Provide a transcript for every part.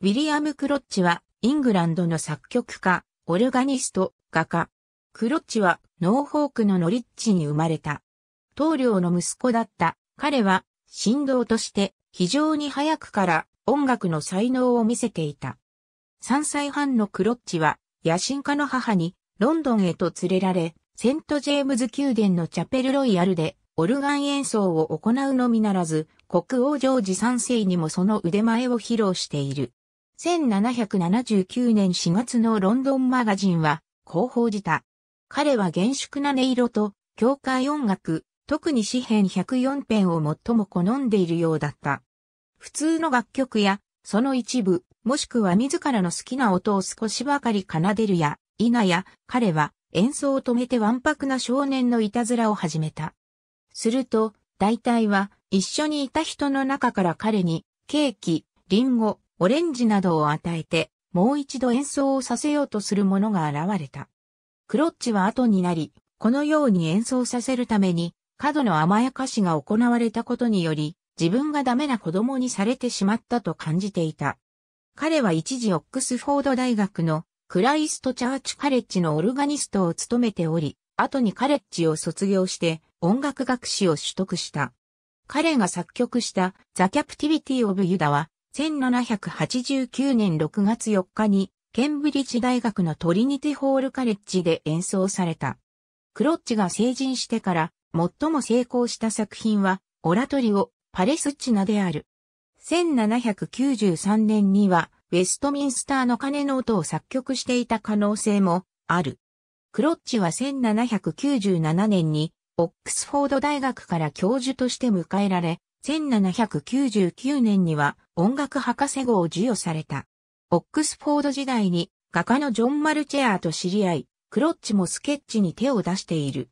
ウィリアム・クロッチは、イングランドの作曲家、オルガニスト、画家。クロッチは、ノーホークのノリッチに生まれた。棟梁の息子だった彼は、振動として、非常に早くから音楽の才能を見せていた。3歳半のクロッチは、野心家の母に、ロンドンへと連れられ、セント・ジェームズ宮殿のチャペル・ロイヤルで、オルガン演奏を行うのみならず、国王ジョージ3世にもその腕前を披露している。1779年4月のロンドンマガジンは、こう報じた。彼は厳粛な音色と、教会音楽、特に詩編104編を最も好んでいるようだった。普通の楽曲や、その一部、もしくは自らの好きな音を少しばかり奏でるや、否や、彼は演奏を止めてわんぱくな少年のいたずらを始めた。すると、大体は、一緒にいた人の中から彼に、ケーキ、リンゴ、オレンジなどを与えて、もう一度演奏をさせようとする者が現れた。クロッチは後になり、このように演奏させるために、過度の甘やかしが行われたことにより、自分がダメな子供にされてしまったと感じていた。彼は一時オックスフォード大学のクライストチャーチカレッジのオルガニストを務めており、後にカレッジを卒業して音楽学士を取得した。彼が作曲したザ・キャプティビティ・オブ・ユダは1789年6月4日に、ケンブリッジ大学のトリニティホールカレッジで演奏された。クロッチが成人してから最も成功した作品は、オラトリオ、パレスチナである。1793年には、ウェストミンスターの鐘の音を作曲していた可能性もある。クロッチは1797年に、オックスフォード大学から教授として迎えられ、1799年には音楽博士号を授与された。オックスフォード時代に画家のジョン・マルチェアーと知り合い、クロッチもスケッチに手を出している。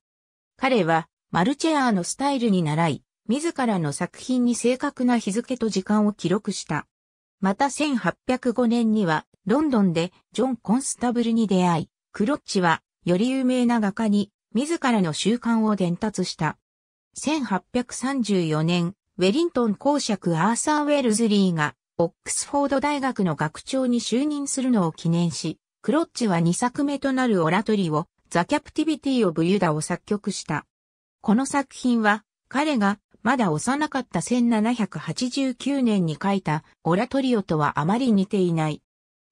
彼はマルチェアーのスタイルに習い、自らの作品に正確な日付と時間を記録した。また1805年にはロンドンでジョン・コンスタブルに出会い、クロッチはより有名な画家に自らの習慣を伝達した。1834年、ウェリントン公爵アーサー・ウェルズリーが、オックスフォード大学の学長に就任するのを記念し、クロッチは2作目となるオラトリを、ザ・キャプティビティ・オブ・ユダを作曲した。この作品は、彼が、まだ幼かった1789年に書いたオラトリオとはあまり似ていない。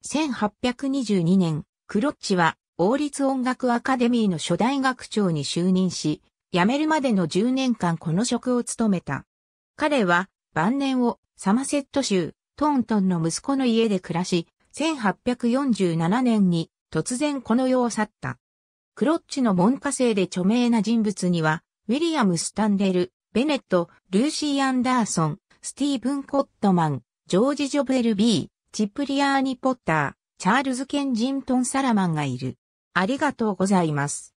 1822年、クロッチは王立音楽アカデミーの初代学長に就任し、辞めるまでの10年間この職を務めた。彼は晩年をサマセット州トントンの息子の家で暮らし、1847年に突然この世を去った。クロッチの門下生で著名な人物には、ウィリアム・スタンデル、ベネット、ルーシー・アンダーソン、スティーブン・コットマン、ジョージ・ジョブエル・ビー、チップリアーニ・ポッター、チャールズ・ケンジントン・サラマンがいる。ありがとうございます。